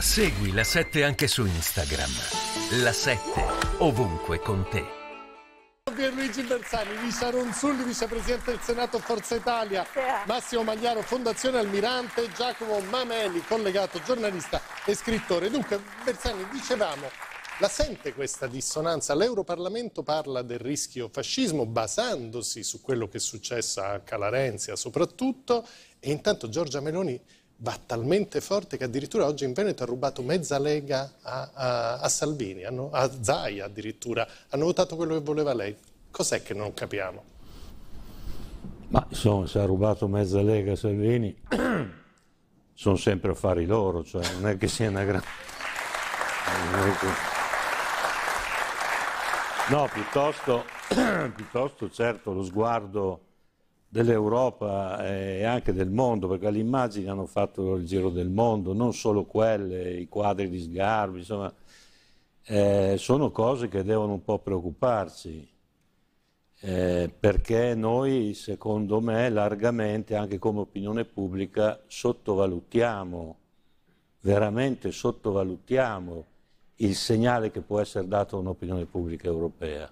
Segui la 7 anche su Instagram. La 7 ovunque con te. Pierluigi Bersani, Lisa Ronzulli, vicepresidente del Senato Forza Italia, eh. Massimo Magliaro, Fondazione Almirante, Giacomo Mameli, collegato giornalista e scrittore. Dunque, Bersani, dicevamo, la sente questa dissonanza? L'Europarlamento parla del rischio fascismo basandosi su quello che è successo a Calarenzia soprattutto e intanto Giorgia Meloni va talmente forte che addirittura oggi in Veneto ha rubato mezza lega a, a, a Salvini, a, a Zaia addirittura, hanno votato quello che voleva lei. Cos'è che non capiamo? Ma insomma, se ha rubato mezza lega a Salvini, sono sempre affari loro, cioè non è che sia una grande... No, piuttosto, piuttosto certo lo sguardo dell'Europa e anche del mondo, perché le immagini hanno fatto il giro del mondo, non solo quelle, i quadri di sgarbi, insomma, eh, sono cose che devono un po' preoccuparci, eh, perché noi, secondo me, largamente, anche come opinione pubblica, sottovalutiamo, veramente sottovalutiamo il segnale che può essere dato a un'opinione pubblica europea.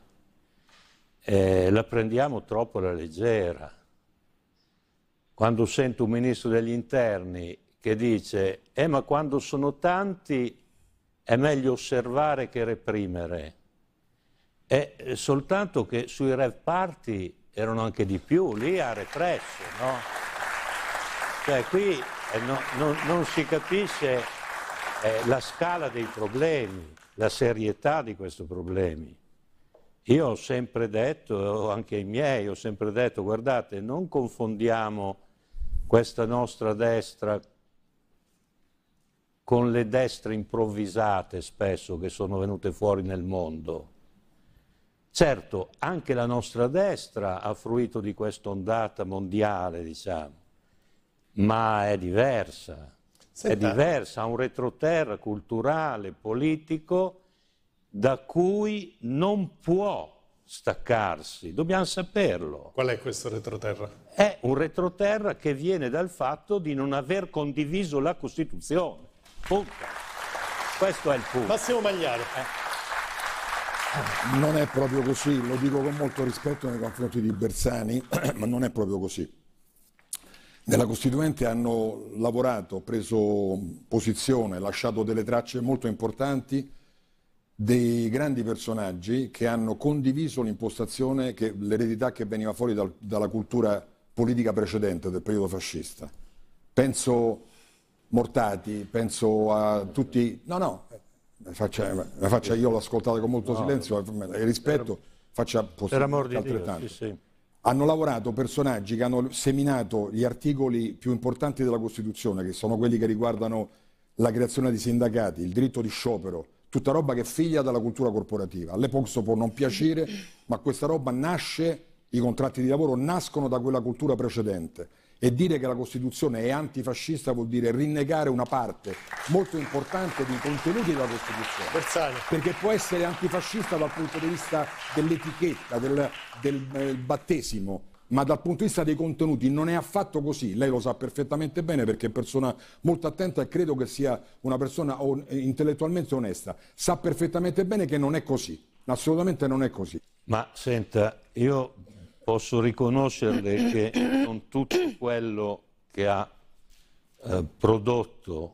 Eh, la prendiamo troppo alla leggera quando sento un ministro degli interni che dice eh ma quando sono tanti è meglio osservare che reprimere. È eh, soltanto che sui reparti erano anche di più, lì ha represso, no? Cioè qui eh, no, no, non si capisce eh, la scala dei problemi, la serietà di questi problemi. Io ho sempre detto, anche i miei, ho sempre detto, guardate, non confondiamo questa nostra destra con le destre improvvisate spesso che sono venute fuori nel mondo. Certo, anche la nostra destra ha fruito di questa ondata mondiale, diciamo, ma è diversa. Senta. È diversa, ha un retroterra culturale, politico, da cui non può staccarsi, dobbiamo saperlo. Qual è questo retroterra? È un retroterra che viene dal fatto di non aver condiviso la Costituzione. Punto. Questo è il punto. Massimo Magliari. Eh. Non è proprio così, lo dico con molto rispetto nei confronti di Bersani, ma non è proprio così. Nella Costituente hanno lavorato, preso posizione, lasciato delle tracce molto importanti dei grandi personaggi che hanno condiviso l'impostazione, che, l'eredità che veniva fuori dal, dalla cultura politica precedente del periodo fascista. Penso Mortati, penso a tutti... No, no, la faccia, la faccia io l'ho ascoltata con molto no, silenzio e rispetto, faccia possibile altrettanto. Dio, sì, sì. Hanno lavorato personaggi che hanno seminato gli articoli più importanti della Costituzione, che sono quelli che riguardano la creazione di sindacati, il diritto di sciopero, tutta roba che è figlia della cultura corporativa. All'Epox può non piacere, ma questa roba nasce, i contratti di lavoro nascono da quella cultura precedente. E dire che la Costituzione è antifascista vuol dire rinnegare una parte molto importante dei contenuti della Costituzione. Bersaglio. Perché può essere antifascista dal punto di vista dell'etichetta, del, del, del eh, battesimo, ma dal punto di vista dei contenuti non è affatto così, lei lo sa perfettamente bene perché è persona molto attenta e credo che sia una persona on- intellettualmente onesta, sa perfettamente bene che non è così, assolutamente non è così. Ma senta, io posso riconoscerle che non tutto quello che ha eh, prodotto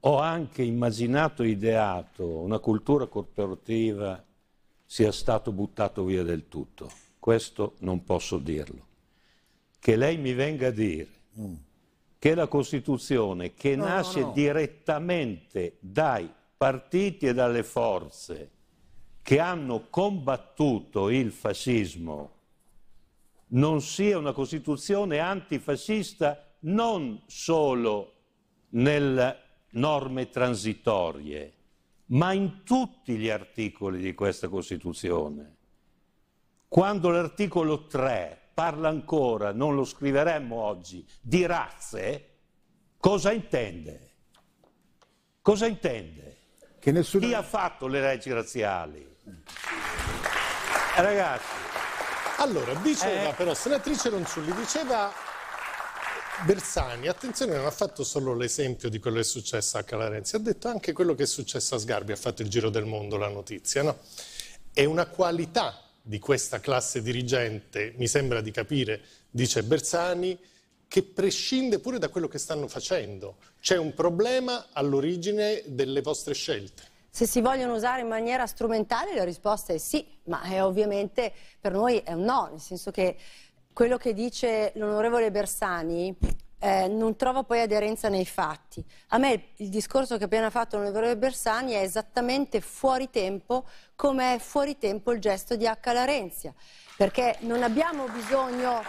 o anche immaginato e ideato una cultura corporativa sia stato buttato via del tutto questo non posso dirlo. Che lei mi venga a dire mm. che la Costituzione, che no, nasce no, no. direttamente dai partiti e dalle forze che hanno combattuto il fascismo, non sia una Costituzione antifascista non solo nelle norme transitorie, ma in tutti gli articoli di questa Costituzione quando l'articolo 3 parla ancora, non lo scriveremmo oggi, di razze, cosa intende? Cosa intende? Che nessuno... Chi ha fatto le leggi razziali? Ragazzi. Allora, diceva eh... però, senatrice Ronciulli, diceva Bersani, attenzione, non ha fatto solo l'esempio di quello che è successo a Calarenzi, ha detto anche quello che è successo a Sgarbi, ha fatto il giro del mondo la notizia, no? È una qualità di questa classe dirigente, mi sembra di capire, dice Bersani, che prescinde pure da quello che stanno facendo. C'è un problema all'origine delle vostre scelte. Se si vogliono usare in maniera strumentale la risposta è sì, ma è ovviamente per noi è un no, nel senso che quello che dice l'onorevole Bersani eh, non trova poi aderenza nei fatti. A me il discorso che ha appena fatto l'onorevole Bersani è esattamente fuori tempo come è fuori tempo il gesto di H. Larenzia, perché non abbiamo bisogno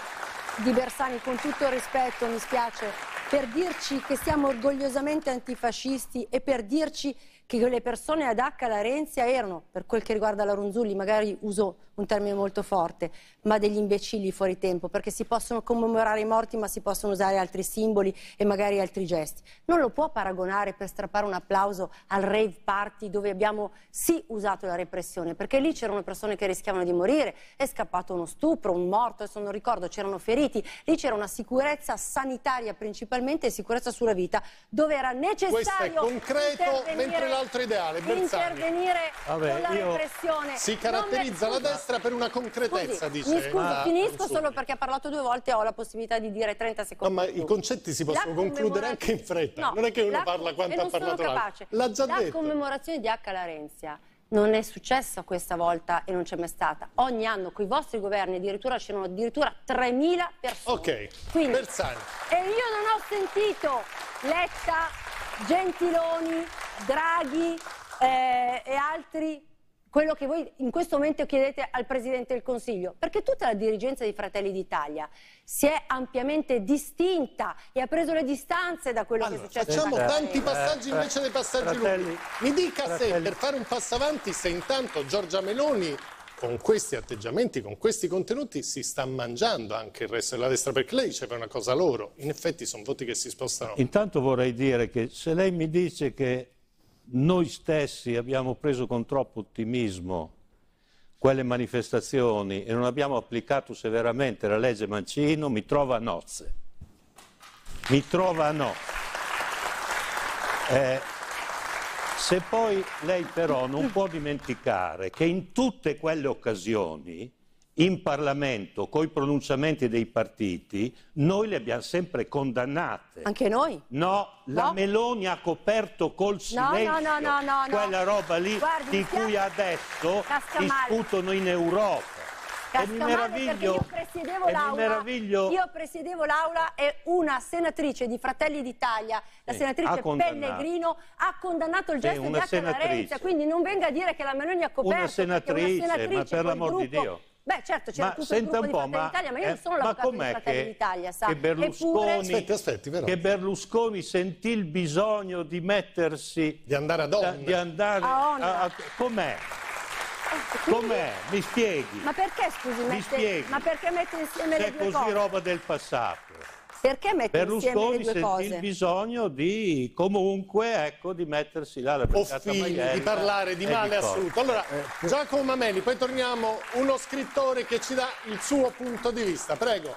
di Bersani, con tutto il rispetto, mi spiace, per dirci che siamo orgogliosamente antifascisti e per dirci che le persone ad H alla Renzia erano, per quel che riguarda la Ronzulli, magari uso un termine molto forte, ma degli imbecilli fuori tempo, perché si possono commemorare i morti ma si possono usare altri simboli e magari altri gesti. Non lo può paragonare per strappare un applauso al rave party dove abbiamo sì usato la repressione, perché lì c'erano persone che rischiavano di morire, è scappato uno stupro, un morto, adesso non ricordo, c'erano feriti, lì c'era una sicurezza sanitaria principalmente e sicurezza sulla vita, dove era necessario Questo è concreto, mentre la altro ideale, Bersani. Intervenire Vabbè, con la repressione. Si caratterizza la destra per una concretezza, Scusi, dice. Mi scuso, ah, finisco solo perché ha parlato due volte e ho la possibilità di dire 30 secondi. No, ma i concetti si possono concludere anche in fretta. No, non è che uno parla quanto ha parlato l'altro. L'ha già la detto. La commemorazione di H. Larenzia non è successa questa volta e non c'è mai stata. Ogni anno con i vostri governi addirittura c'erano addirittura 3.000 persone. Ok, Quindi, Bersani. E io non ho sentito Letta Gentiloni, Draghi eh, e altri quello che voi in questo momento chiedete al Presidente del Consiglio, perché tutta la dirigenza dei Fratelli d'Italia si è ampiamente distinta e ha preso le distanze da quello allora, che è successo. Facciamo tanti passaggi eh, invece dei passaggi fratelli, lunghi. Mi dica fratelli. se per fare un passo avanti se intanto Giorgia Meloni con questi atteggiamenti, con questi contenuti si sta mangiando anche il resto della destra, perché lei diceva una cosa loro, in effetti sono voti che si spostano. Intanto vorrei dire che se lei mi dice che noi stessi abbiamo preso con troppo ottimismo quelle manifestazioni e non abbiamo applicato severamente la legge Mancino, mi trova a nozze. Mi trova a nozze. Eh, se poi lei però non può dimenticare che in tutte quelle occasioni, in Parlamento, con i pronunciamenti dei partiti, noi le abbiamo sempre condannate. Anche noi? No, la Meloni ha coperto col silenzio no, no, quella roba lì Guardi, di cui adesso discutono in Europa casca male perché io presiedevo l'aula. Io presiedevo l'aula e una senatrice di Fratelli d'Italia, la sì, senatrice ha Pellegrino, ha condannato il gesto sì, di Acca Quindi non venga a dire che la Meloni ha coperto. Una senatrice, una senatrice ma per l'amor di Dio. Beh, certo, c'era tutto il gruppo di Fratelli d'Italia, ma io eh, non sono l'avvocato di Fratelli d'Italia, sa. Che Berlusconi, Eppure... aspetti, aspetti, che Berlusconi sentì il bisogno di mettersi... Di andare ad onda. Di andare a... a, a com'è? Com'è? Mi spieghi. Ma perché, scusi, Mi mette, spieghi. ma perché mette insieme le C'è due cose? così roba del passato. Perché mette Berlusconi insieme le sentì il bisogno di comunque ecco, di mettersi là la beccata Offini, di eh, parlare di male cose. assoluto. Allora, eh, eh. Giacomo Mameli, poi torniamo uno scrittore che ci dà il suo punto di vista. Prego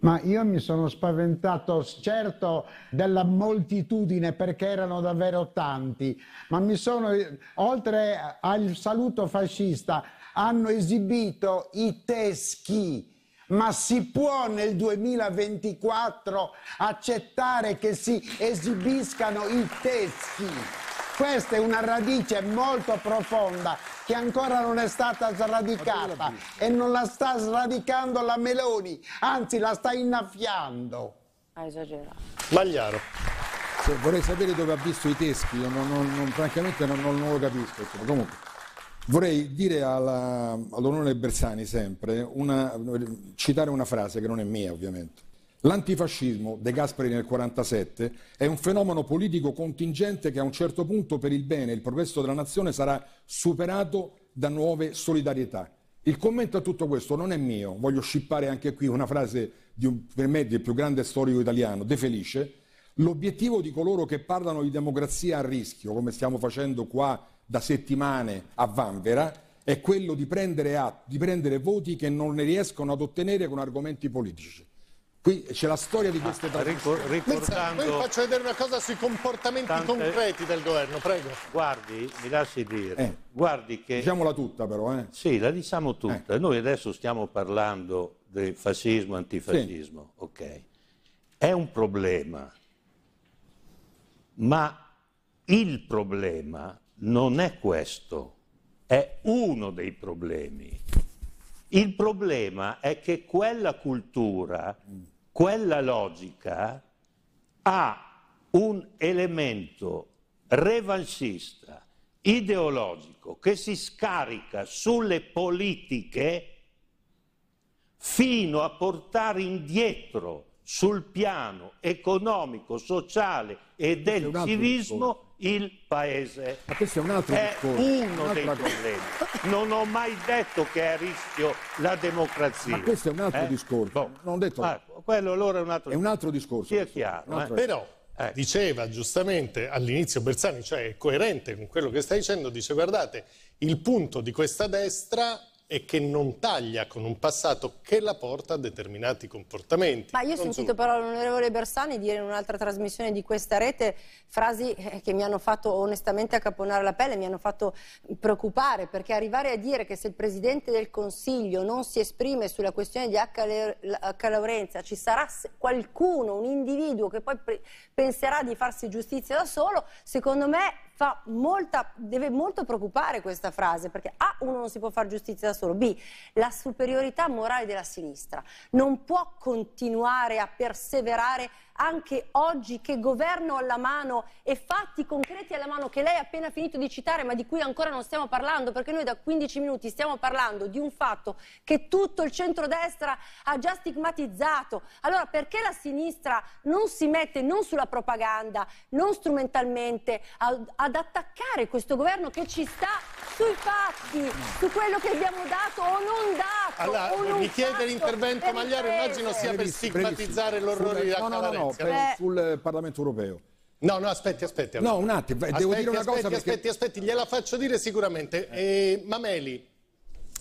ma io mi sono spaventato certo della moltitudine perché erano davvero tanti, ma mi sono, oltre al saluto fascista, hanno esibito i teschi. Ma si può nel 2024 accettare che si esibiscano i teschi? Questa è una radice molto profonda che ancora non è stata sradicata e non la sta sradicando la Meloni, anzi la sta innaffiando. Ha esagerato. Magliaro. Se cioè, vorrei sapere dove ha visto i teschi, io non, non, non, francamente non, lo capisco. Comunque, vorrei dire all'onorevole Bersani sempre, una, citare una frase che non è mia ovviamente L'antifascismo, De Gasperi nel 1947, è un fenomeno politico contingente che a un certo punto per il bene e il progresso della nazione sarà superato da nuove solidarietà. Il commento a tutto questo non è mio, voglio scippare anche qui una frase un, per me del più grande storico italiano, De Felice. L'obiettivo di coloro che parlano di democrazia a rischio, come stiamo facendo qua da settimane a Vanvera, è quello di prendere, at- di prendere voti che non ne riescono ad ottenere con argomenti politici. Qui c'è la storia di queste ah, ricor ricordando... Poi faccio vedere una cosa sui comportamenti tante... concreti del governo, prego. Guardi, mi lasci dire, eh. guardi che... Diciamola tutta però, eh. Sì, la diciamo tutta. Eh. Noi adesso stiamo parlando del fascismo, antifascismo, sì. ok. È un problema, ma il problema non è questo, è uno dei problemi. Il problema è che quella cultura mm quella logica ha un elemento revanchista, ideologico, che si scarica sulle politiche fino a portare indietro sul piano economico, sociale e del civismo il paese. Ma questo è un altro è discorso. uno dei cosa. problemi. Non ho mai detto che è a rischio la democrazia. Ma questo è un altro eh? discorso. Boh. Non ho detto. Ah, quello allora è un altro, è un altro discorso. Sia chiaro. Eh? Però eh. diceva giustamente all'inizio Bersani, cioè è coerente con quello che stai dicendo, dice guardate, il punto di questa destra e che non taglia con un passato che la porta a determinati comportamenti. Ma io ho sentito però l'onorevole Bersani dire in un'altra trasmissione di questa rete frasi eh, che mi hanno fatto onestamente accaponare la pelle, mi hanno fatto preoccupare, perché arrivare a dire che se il Presidente del Consiglio non si esprime sulla questione di H. Laurenza ci sarà qualcuno, un individuo che poi penserà di farsi giustizia da solo, secondo me fa molta, deve molto preoccupare questa frase, perché A, uno non si può fare giustizia da solo, B, la superiorità morale della sinistra non può continuare a perseverare anche oggi che governo alla mano e fatti concreti alla mano che lei ha appena finito di citare ma di cui ancora non stiamo parlando perché noi da 15 minuti stiamo parlando di un fatto che tutto il centrodestra ha già stigmatizzato. Allora perché la sinistra non si mette non sulla propaganda, non strumentalmente ad, attaccare questo governo che ci sta sui fatti, su quello che abbiamo dato o non dato? Allora, o non mi chiede l'intervento Magliaro, immagino sia per stigmatizzare l'orrore di no, no, no, no, no, sul Parlamento europeo. No, no, aspetti, aspetti. Allora. No, un attimo, aspetti, devo dire una aspetti, cosa. Aspetti, perché... aspetti, aspetti, gliela faccio dire sicuramente. Eh. eh, Mameli,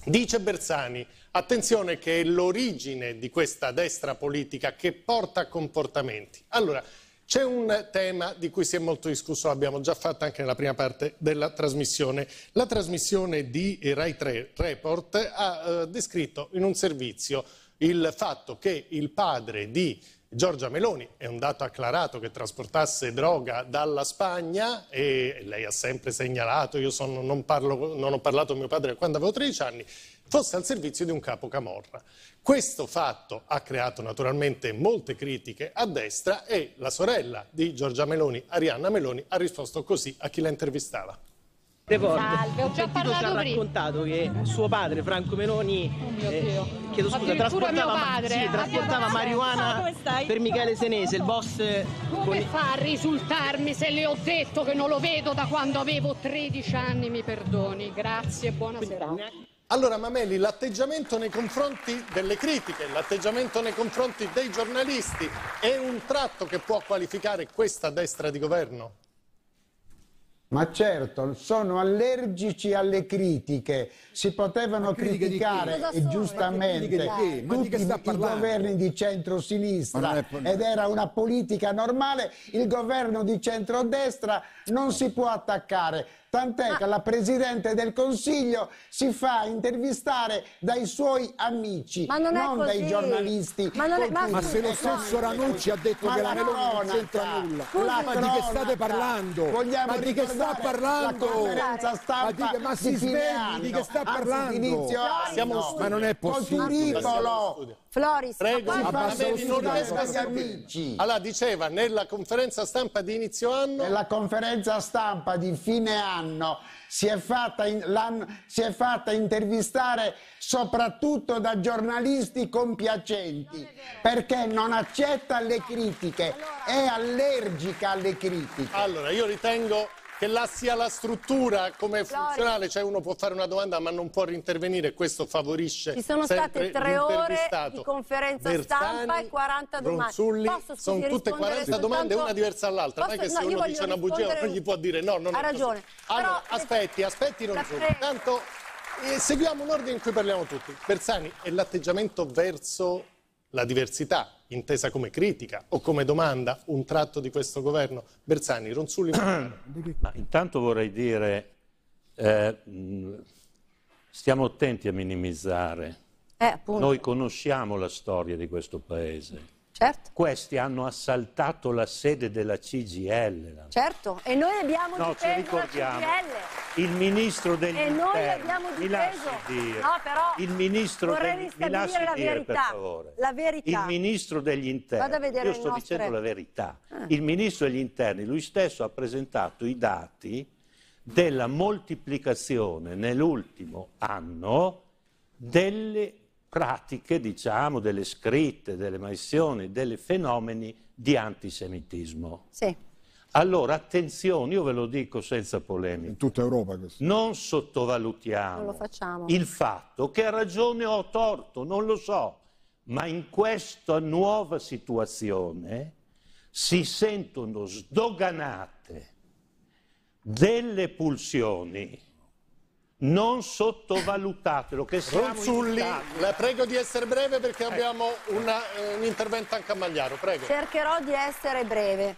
dice Bersani, attenzione che è l'origine di questa destra politica che porta a comportamenti. Allora, c'è un tema di cui si è molto discusso, l'abbiamo già fatto anche nella prima parte della trasmissione. La trasmissione di Rai 3 Report ha eh, descritto in un servizio il fatto che il padre di Giorgia Meloni è un dato acclarato che trasportasse droga dalla Spagna e lei ha sempre segnalato, io sono, non, parlo, non ho parlato a mio padre quando avevo 13 anni, fosse al servizio di un capo camorra. Questo fatto ha creato naturalmente molte critiche a destra e la sorella di Giorgia Meloni, Arianna Meloni, ha risposto così a chi la intervistava. Salve, ho già Sentito parlato ci ha raccontato che suo padre Franco Meloni oh eh, chiedo scusa, trasportava, padre, sì, trasportava marijuana per Michele Senese, il boss eh, come con... fa a risultarmi se le ho detto che non lo vedo da quando avevo 13 anni, mi perdoni. Grazie e buonasera. Allora Mameli, l'atteggiamento nei confronti delle critiche, l'atteggiamento nei confronti dei giornalisti è un tratto che può qualificare questa destra di governo? Ma certo, sono allergici alle critiche. Si potevano critiche criticare e giustamente tutti i, i governi di centrosinistra ed era una politica normale. Il governo di centrodestra non si può attaccare tant'è ah. che la Presidente del Consiglio si fa intervistare dai suoi amici, ma non, non dai giornalisti. Ma, è, ma, ma se lo stesso esatto. Ranucci ha detto che la Meloni non c'entra nulla, la ma di che state parlando? Vogliamo ma di che sta parlando? La conferenza stampa ma, di, ma si svegli di che sta parlando? Anzi, no, ma non è possibile. Floris, Prego, ma Vabbè, non riesco a capirci. Allora, diceva, nella conferenza stampa di inizio anno... Nella conferenza stampa di fine anno anno, si è, fatta, si è fatta intervistare soprattutto da giornalisti compiacenti non perché non accetta le critiche, allora... è allergica alle critiche. Allora, io ritengo che la sia la struttura come funzionale, cioè uno può fare una domanda ma non può rintervenire, questo favorisce Ci sono state tre ore di conferenza Bersani, stampa e 40 domande. Posso, scusi, sono tutte 40 soltanto... domande, una diversa dall'altra, non è che se no, uno dice una bugia non gli può dire no, non ha ragione. Così. Allora, Però... aspetti, aspetti, non sono. eh, seguiamo un ordine in cui parliamo tutti. Bersani è l'atteggiamento verso la diversità, intesa come critica o come domanda, un tratto di questo governo? Bersani, Ronzulli... Ma intanto vorrei dire, eh, stiamo attenti a minimizzare. Eh, Noi conosciamo la storia di questo Paese Certo. Questi hanno assaltato la sede della CGL. Certo, e noi abbiamo no, difeso la CGL. Il ministro degli e interni. E noi abbiamo difeso. No, però il ministro vorrei degli, mi la dire, verità. per La verità. Il ministro degli interni. Vado a vedere Io sto nostre... dicendo la verità. Ah. Il ministro degli interni, lui stesso ha presentato i dati della moltiplicazione nell'ultimo anno delle pratiche, diciamo, delle scritte, delle missioni, dei fenomeni di antisemitismo. Sì. Allora, attenzione, io ve lo dico senza polemica. In tutta Europa questo. Non sottovalutiamo non il fatto che ha ragione o ha torto, non lo so, ma in questa nuova situazione si sentono sdoganate delle pulsioni non sottovalutatelo, che siamo la prego di essere breve perché abbiamo una, eh, un intervento anche a Magliaro, prego. Cercherò di essere breve.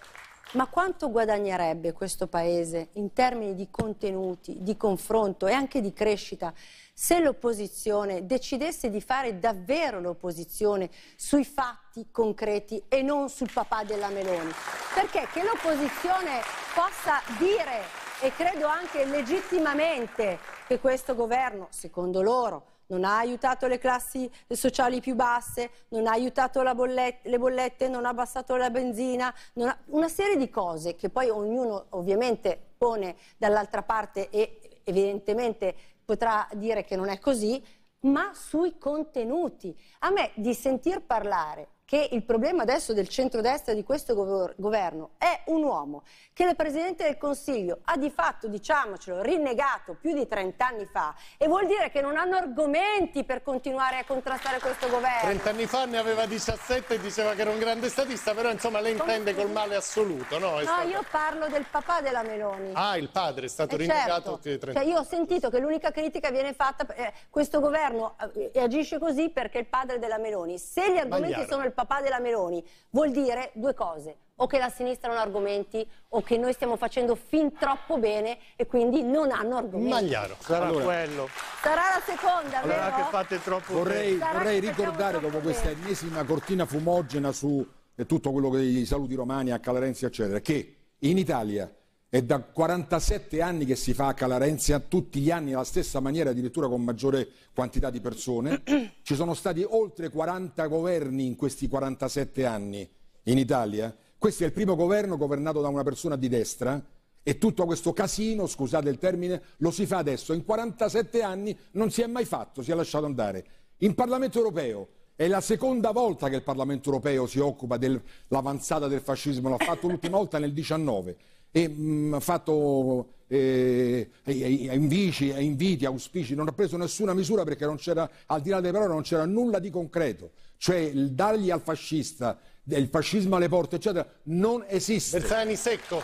Ma quanto guadagnerebbe questo Paese in termini di contenuti, di confronto e anche di crescita se l'opposizione decidesse di fare davvero l'opposizione sui fatti concreti e non sul papà della Meloni? Perché che l'opposizione possa dire e credo anche legittimamente che questo governo, secondo loro, non ha aiutato le classi sociali più basse, non ha aiutato bollette, le bollette, non ha abbassato la benzina, ha... una serie di cose che poi ognuno ovviamente pone dall'altra parte e evidentemente potrà dire che non è così, ma sui contenuti. A me di sentir parlare che il problema adesso del centrodestra di questo governo è un uomo che il Presidente del Consiglio ha di fatto, diciamocelo, rinnegato più di 30 anni fa e vuol dire che non hanno argomenti per continuare a contrastare questo governo. 30 anni fa ne aveva 17 e diceva che era un grande statista, però insomma lei intende col male assoluto, no? no stato... io parlo del papà della Meloni. Ah, il padre è stato eh rinnegato certo. 30 anni. Cioè, io ho sentito che l'unica critica viene fatta, eh, questo governo eh, eh agisce così perché è il padre della Meloni. Se gli argomenti Magliaro. sono il papà della Meloni, vuol dire due cose. O che la sinistra non ha argomenti, o che noi stiamo facendo fin troppo bene e quindi non hanno argomenti. Magliaro. Sarà allora. quello. Sarà la seconda, allora vero? che fate troppo Vorrei, vorrei ricordare, dopo questa ennesima cortina fumogena su eh, tutto quello che i saluti romani a Calarenzi, eccetera, che in Italia è da 47 anni che si fa a Calarenzia, tutti gli anni alla stessa maniera, addirittura con maggiore quantità di persone. Ci sono stati oltre 40 governi in questi 47 anni in Italia. Questo è il primo governo governato da una persona di destra e tutto questo casino, scusate il termine, lo si fa adesso. In 47 anni non si è mai fatto, si è lasciato andare. In Parlamento europeo è la seconda volta che il Parlamento europeo si occupa dell'avanzata del fascismo, l'ha fatto l'ultima volta nel 19 e mh, mm, ha fatto eh, invici, inviti, auspici, non ha preso nessuna misura perché non c'era, al di là delle parole non c'era nulla di concreto, cioè il dargli al fascista, il fascismo alle porte, eccetera, non esiste. Bersani secco.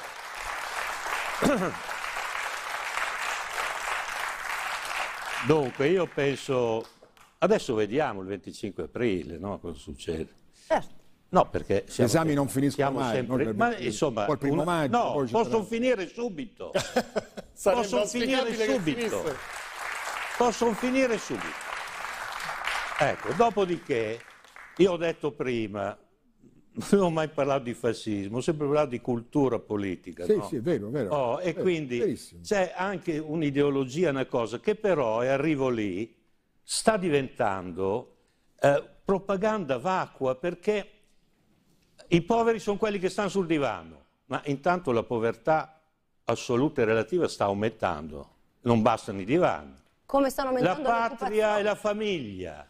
Dunque, io penso, adesso vediamo il 25 aprile no, cosa succede. Certo. No, perché gli esami sempre, non finiscono mai. Sempre, non, ma insomma, poi il primo maggio, no, poi possono finire subito. possono finire subito. Possono finire subito. Ecco, dopodiché, io ho detto prima, non ho mai parlato di fascismo, ho sempre parlato di cultura politica. Sì, no? sì, è vero, vero. Oh, e vero, quindi verissimo. c'è anche un'ideologia, una cosa che però, e arrivo lì, sta diventando eh, propaganda vacua perché i poveri sono quelli che stanno sul divano, ma intanto la povertà assoluta e relativa sta aumentando. Non bastano i divani. Come stanno aumentando La patria e la famiglia.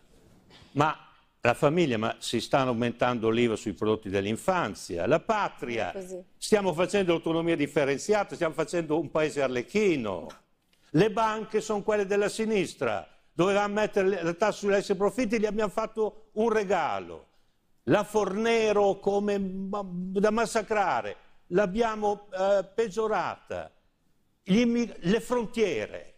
Ma la famiglia, ma si stanno aumentando l'IVA sui prodotti dell'infanzia, la patria, stiamo facendo l'autonomia differenziata, stiamo facendo un paese arlecchino, le banche sono quelle della sinistra, dovevamo mettere la tassa sugli profitti, gli abbiamo fatto un regalo, la Fornero come da massacrare, l'abbiamo eh, peggiorata, le frontiere.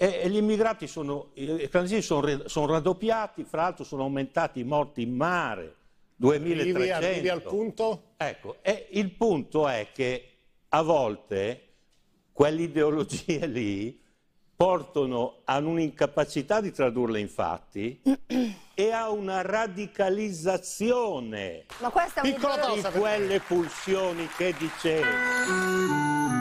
E, e gli immigrati sono, i clandestini sono, sono raddoppiati, fra l'altro sono aumentati i morti in mare, 2300. Arrivi, arrivi al punto? Ecco, e il punto è che a volte quell'ideologia lì portano ad un'incapacità di tradurle in fatti e a una radicalizzazione un di quelle pulsioni che dicevo.